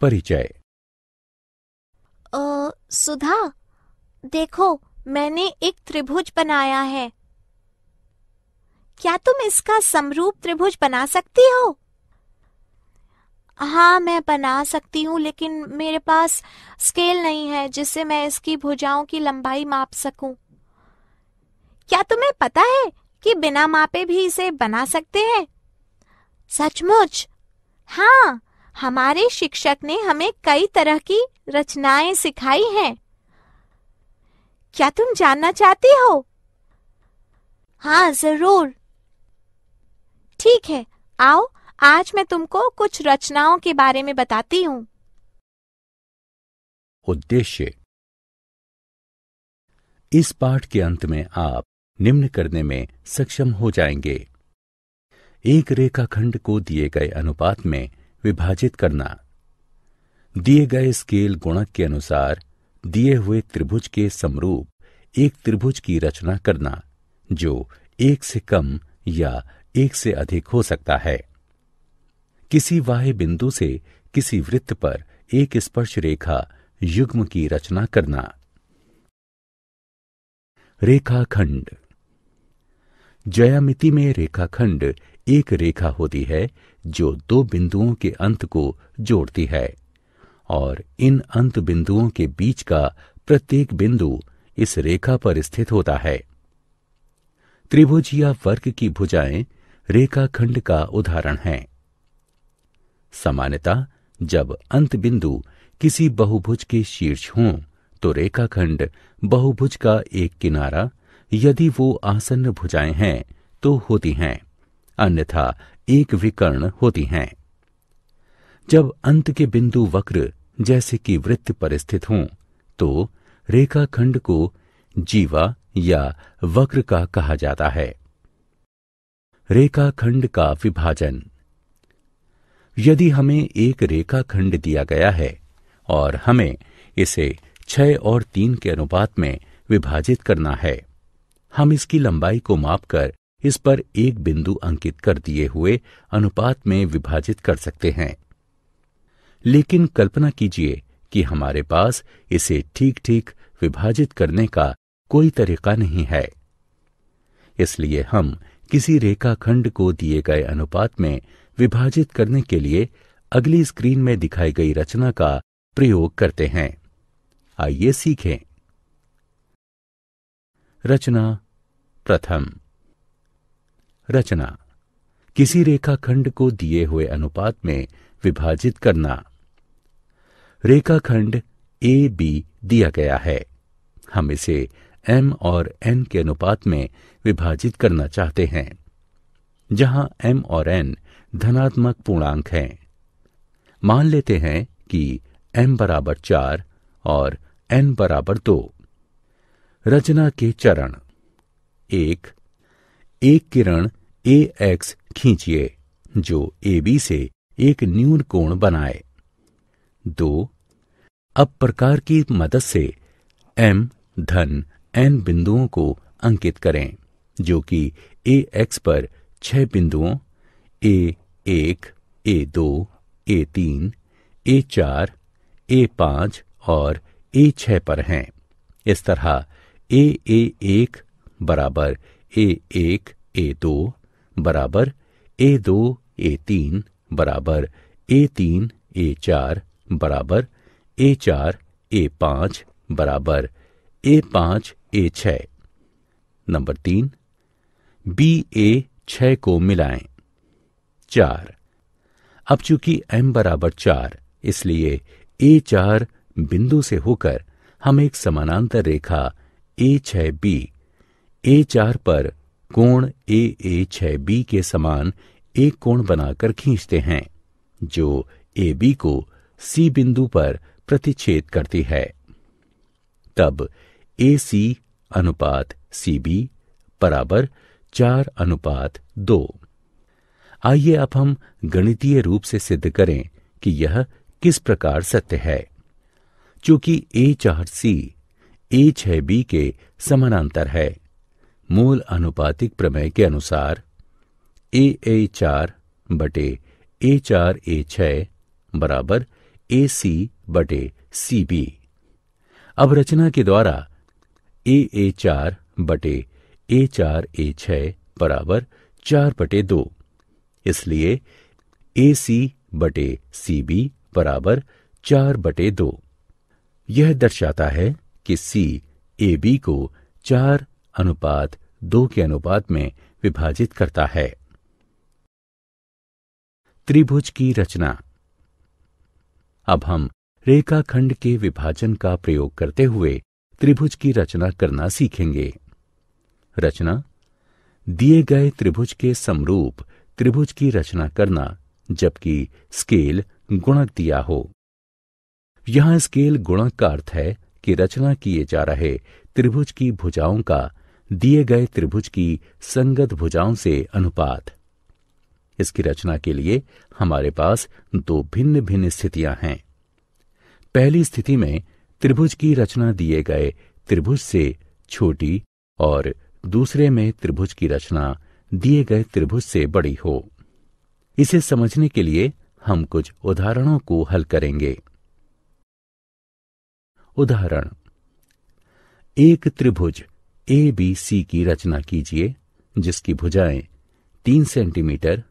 परिचय सुधा देखो मैंने एक त्रिभुज बनाया है क्या तुम इसका समरूप त्रिभुज बना सकती हो हाँ मैं बना सकती हूँ लेकिन मेरे पास स्केल नहीं है जिससे मैं इसकी भुजाओं की लंबाई माप सकूं। क्या तुम्हें पता है कि बिना मापे भी इसे बना सकते हैं सचमुच हाँ हमारे शिक्षक ने हमें कई तरह की रचनाएं सिखाई हैं। क्या तुम जानना चाहती हो हाँ जरूर ठीक है आओ आज मैं तुमको कुछ रचनाओं के बारे में बताती हूँ उद्देश्य इस पाठ के अंत में आप निम्न करने में सक्षम हो जाएंगे एक रेखाखंड को दिए गए अनुपात में विभाजित करना दिए गए स्केल गुणक के अनुसार दिए हुए त्रिभुज के समरूप एक त्रिभुज की रचना करना जो एक से कम या एक से अधिक हो सकता है किसी वाह्य बिंदु से किसी वृत्त पर एक स्पर्श रेखा युग्म की रचना करना रेखाखंड जयामिति में रेखाखंड एक रेखा होती है जो दो बिंदुओं के अंत को जोड़ती है और इन अंत बिंदुओं के बीच का प्रत्येक बिंदु इस रेखा पर स्थित होता है या वर्ग की भुजाएं रेखाखंड का उदाहरण है सामान्यता जब अंत बिंदु किसी बहुभुज के शीर्ष हों तो रेखाखंड बहुभुज का एक किनारा यदि वो आसन्न भुजाएं हैं तो होती हैं अन्यथा एक विकर्ण होती हैं जब अंत के बिंदु वक्र जैसे कि वृत्त पर स्थित हों तो रेखाखंड को जीवा या वक्र का कहा जाता है रेखाखंड का विभाजन यदि हमें एक रेखाखंड दिया गया है और हमें इसे छह और तीन के अनुपात में विभाजित करना है हम इसकी लंबाई को मापकर इस पर एक बिंदु अंकित कर दिए हुए अनुपात में विभाजित कर सकते हैं लेकिन कल्पना कीजिए कि हमारे पास इसे ठीक ठीक विभाजित करने का कोई तरीका नहीं है इसलिए हम किसी रेखाखंड को दिए गए अनुपात में विभाजित करने के लिए अगली स्क्रीन में दिखाई गई रचना का प्रयोग करते हैं आइए सीखें रचना प्रथम रचना किसी रेखाखंड को दिए हुए अनुपात में विभाजित करना रेखाखंड ए बी दिया गया है हम इसे एम और एन के अनुपात में विभाजित करना चाहते हैं जहां एम और एन धनात्मक पूर्णांक हैं मान लेते हैं कि एम बराबर चार और एन बराबर दो रचना के चरण एक एक किरण ए एक्स खींचिए जो ए बी से एक न्यून कोण बनाए दो अब प्रकार की मदद से एम धन एन बिंदुओं को अंकित करें जो कि ए एक्स पर छह बिंदुओं ए एक ए दो ए तीन ए चार ए पांच और ए छह पर हैं इस तरह ए ए एक बराबर ए एक ए दो बराबर ए दो ए तीन बराबर ए तीन ए चार बराबर ए चार ए पांच बराबर ए पांच ए छ नंबर तीन बी ए छ को मिलाएं चार अब चूंकि एम बराबर चार इसलिए ए चार बिंदु से होकर हम एक समानांतर रेखा ए छ बी ए चार पर कोण ए ए छ बी के समान एक कोण बनाकर खींचते हैं जो ए बी को सी बिंदु पर प्रतिच्छेद करती है तब ए सी अनुपात सी बी बराबर चार अनुपात दो आइए अब हम गणितीय रूप से सिद्ध करें कि यह किस प्रकार सत्य है चूंकि ए चार सी ए छः बी के समानांतर है मूल अनुपातिक प्रमेय के अनुसार ए ए चार बटे ए चार ए छ बराबर ए सी बटे सी बी अब रचना के द्वारा ए ए चार बटे ए चार ए छ बराबर चार बटे दो इसलिए ए सी बटे सी बी बराबर चार बटे दो यह दर्शाता है कि सी ए बी को चार अनुपात दो के अनुपात में विभाजित करता है त्रिभुज की रचना अब हम रेखाखंड के विभाजन का प्रयोग करते हुए त्रिभुज की रचना करना सीखेंगे रचना दिए गए त्रिभुज के समरूप त्रिभुज की रचना करना जबकि स्केल गुणक दिया हो यहां स्केल गुणक का अर्थ है कि रचना किए जा रहे त्रिभुज की भुजाओं का दिए गए त्रिभुज की संगत भुजाओं से अनुपात इसकी रचना के लिए हमारे पास दो भिन्न भिन्न स्थितियां हैं पहली स्थिति में त्रिभुज की रचना दिए गए त्रिभुज से छोटी और दूसरे में त्रिभुज की रचना दिए गए त्रिभुज से बड़ी हो इसे समझने के लिए हम कुछ उदाहरणों को हल करेंगे उदाहरण एक त्रिभुज ए बी सी की रचना कीजिए जिसकी भुजाएं तीन सेंटीमीटर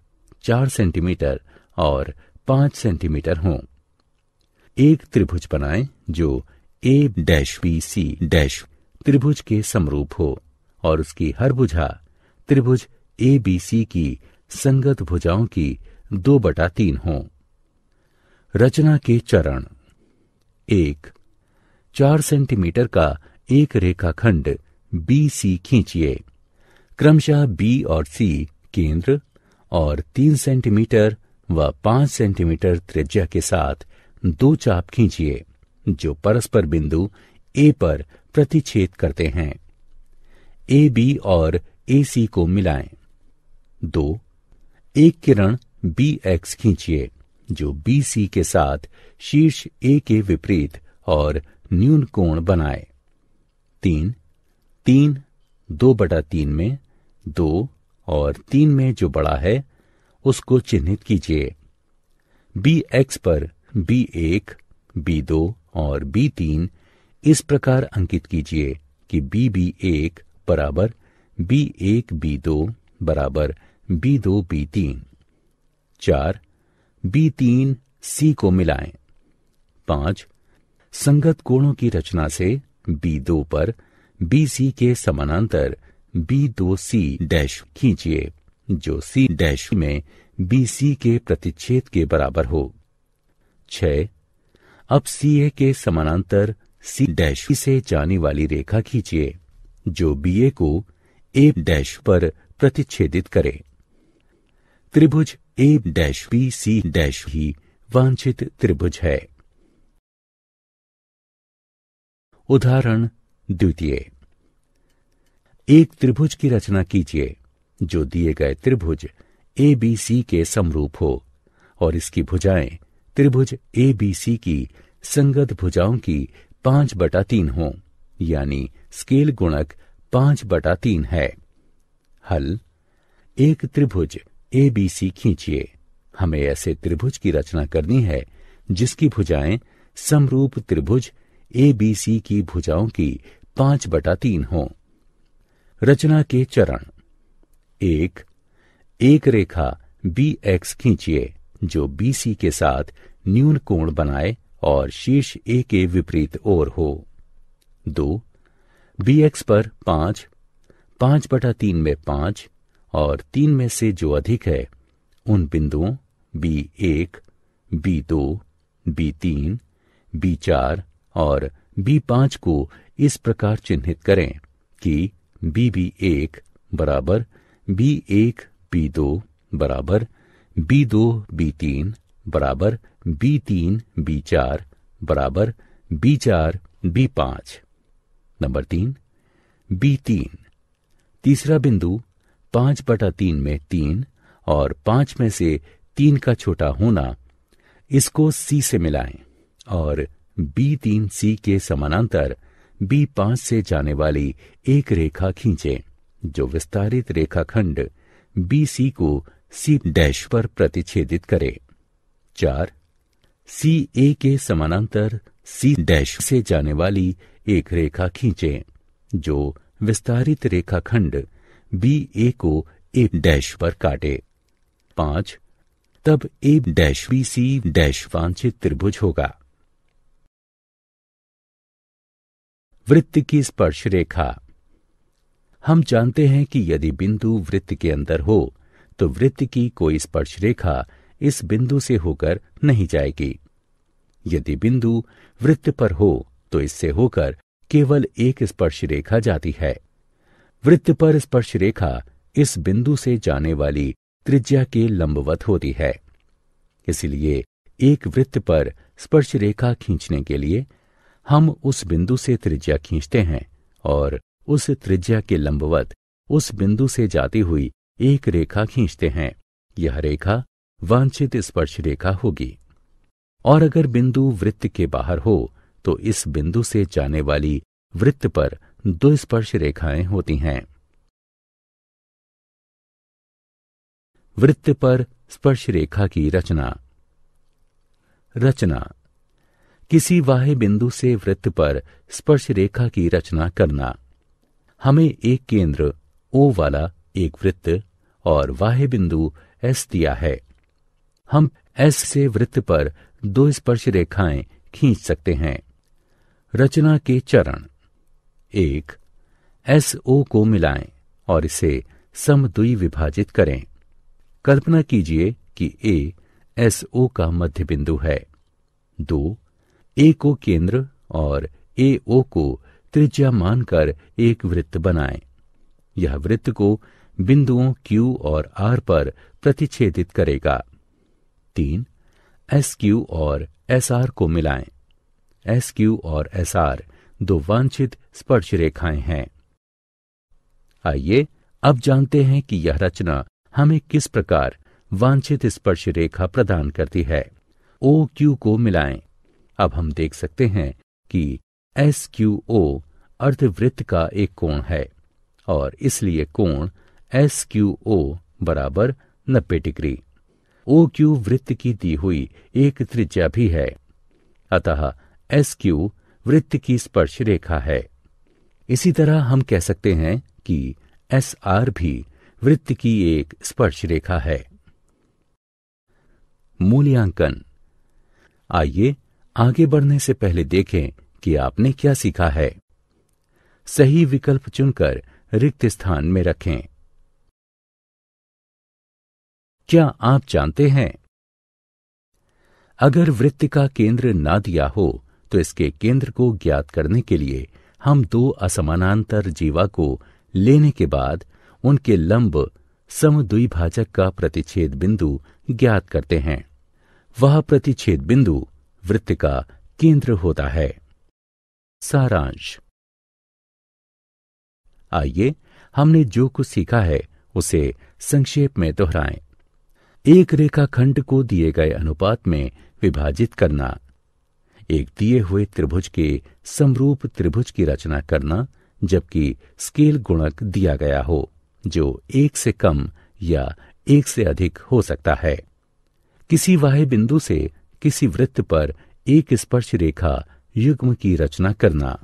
चार सेंटीमीटर और पांच सेंटीमीटर हों एक त्रिभुज बनाएं जो A dash B C dash त्रिभुज के समरूप हो और उसकी हर भुजा त्रिभुज ए बी सी की संगत भुजाओं की दो बटा तीन हो रचना के चरण एक चार सेंटीमीटर का एक रेखाखंड बी सी खींचिए क्रमशः बी और सी केंद्र और तीन सेंटीमीटर व पांच सेंटीमीटर त्रिज्या के साथ दो चाप खींचिए जो परस्पर बिंदु ए पर प्रतिच्छेद करते हैं ए बी और ए सी को मिलाएं। दो एक किरण बी एक्स खींचिए जो बी सी के साथ शीर्ष ए के विपरीत और न्यून कोण बनाए तीन तीन दो बटा तीन में दो और तीन में जो बड़ा है उसको चिन्हित कीजिए बी एक्स पर बी एक बी दो और बी तीन इस प्रकार अंकित कीजिए कि बी बी एक बराबर बी एक बी दो बराबर बी दो बी तीन चार बी तीन सी को मिलाएं पांच संगत कोणों की रचना से बी दो पर बी सी के समानांतर बी दो सी डैश खींचिए जो सी डैश में बी सी के प्रतिच्छेद के बराबर हो छ अब सी ए के समानांतर सी डैश से जाने वाली रेखा खींचिए जो बी ए को ए डैश पर प्रतिच्छेदित करे त्रिभुज A dash B C dash ही वांछित त्रिभुज है उदाहरण द्वितीय एक त्रिभुज की रचना कीजिए जो दिए गए त्रिभुज ए बी सी के समरूप हो और इसकी भुजाएं त्रिभुज ए बी सी की संगत भुजाओं की पांच बटा तीन हो यानी स्केल गुणक पांच बटा तीन है हल एक त्रिभुज ए बी सी खींचिए हमें ऐसे त्रिभुज की रचना करनी है जिसकी भुजाएं समरूप त्रिभुज ए बी सी की भुजाओं की पांच बटा तीन हो रचना के चरण एक एक रेखा बी एक्स खींचिए जो बी सी के साथ न्यून कोण बनाए और शीर्ष ए के विपरीत ओर हो दो बी एक्स पर पांच पांच बटा तीन में पांच और तीन में से जो अधिक है उन बिंदुओं बी एक बी दो बी तीन बी चार और बी पांच को इस प्रकार चिन्हित करें कि बी बी एक बराबर बी एक बी दो बराबर बी दो बी तीन बराबर बी तीन बी चार बराबर बी चार बी पांच नंबर तीन बी तीन तीसरा बिंदु पांच बटा तीन में तीन और पांच में से तीन का छोटा होना इसको सी से मिलाएं और बी तीन सी के समानांतर बी पांच से जाने वाली एक रेखा खींचे जो विस्तारित रेखाखंड बी सी को सी डैश पर प्रतिच्छेदित करे चार सी ए के समानांतर सी डैश से जाने वाली एक रेखा खींचे जो विस्तारित रेखाखंड बी ए को ए डैश पर काटे पांच तब A dash B C dash वांछित त्रिभुज होगा वृत्त की स्पर्श रेखा हम जानते हैं कि यदि बिंदु वृत्त के अंदर हो तो वृत्त की कोई स्पर्श रेखा इस बिंदु से होकर नहीं जाएगी यदि बिंदु वृत्त पर हो तो इससे होकर केवल एक स्पर्श रेखा जाती है वृत्त पर स्पर्श रेखा इस बिंदु से जाने वाली त्रिज्या के लंबवत होती है इसलिए एक वृत्त पर स्पर्श रेखा खींचने के लिए हम उस बिंदु से त्रिज्या खींचते हैं और उस त्रिज्या के लंबवत उस बिंदु से जाती हुई एक रेखा खींचते हैं यह रेखा वांछित स्पर्श रेखा होगी और अगर बिंदु वृत्त के बाहर हो तो इस बिंदु से जाने वाली वृत्त पर दो स्पर्श रेखाएं होती हैं वृत्त पर स्पर्श रेखा की रचना रचना किसी वाह्य बिंदु से वृत्त पर स्पर्श रेखा की रचना करना हमें एक केंद्र ओ वाला एक वृत्त और वाह्य बिंदु एस दिया है हम एस से वृत्त पर दो स्पर्श रेखाएं खींच सकते हैं रचना के चरण एक एस ओ को मिलाएं और इसे दुई विभाजित करें कल्पना कीजिए कि ए एस ओ का मध्य बिंदु है दो ए को केंद्र और ए ओ को त्रिज्या मानकर एक वृत्त बनाएं। यह वृत्त को बिंदुओं Q और R पर प्रतिच्छेदित करेगा तीन एस क्यू और एस आर को मिलाएं। एस क्यू और एस आर दो वांछित स्पर्श रेखाएं हैं आइए अब जानते हैं कि यह रचना हमें किस प्रकार वांछित स्पर्श रेखा प्रदान करती है ओ क्यू को मिलाएं अब हम देख सकते हैं कि एस क्यू ओ अर्धवृत्त का एक कोण है और इसलिए कोण एस क्यू ओ बराबर नब्बे डिग्री ओ क्यू वृत्त की दी हुई एक त्रिज्या भी है अतः एस क्यू वृत्त की स्पर्श रेखा है इसी तरह हम कह सकते हैं कि एस आर भी वृत्त की एक स्पर्श रेखा है मूल्यांकन आइए आगे बढ़ने से पहले देखें कि आपने क्या सीखा है सही विकल्प चुनकर रिक्त स्थान में रखें क्या आप जानते हैं अगर वृत्त का केंद्र ना दिया हो तो इसके केंद्र को ज्ञात करने के लिए हम दो असमानांतर जीवा को लेने के बाद उनके लंब समद्विभाजक का प्रतिच्छेद बिंदु ज्ञात करते हैं वह प्रतिच्छेद बिंदु वृत्ति का केंद्र होता है सारांश आइए हमने जो कुछ सीखा है उसे संक्षेप में दोहराएं। एक रेखाखंड को दिए गए अनुपात में विभाजित करना एक दिए हुए त्रिभुज के समरूप त्रिभुज की रचना करना जबकि स्केल गुणक दिया गया हो जो एक से कम या एक से अधिक हो सकता है किसी वाह बिंदु से किसी वृत्त पर एक स्पर्श रेखा युग्म की रचना करना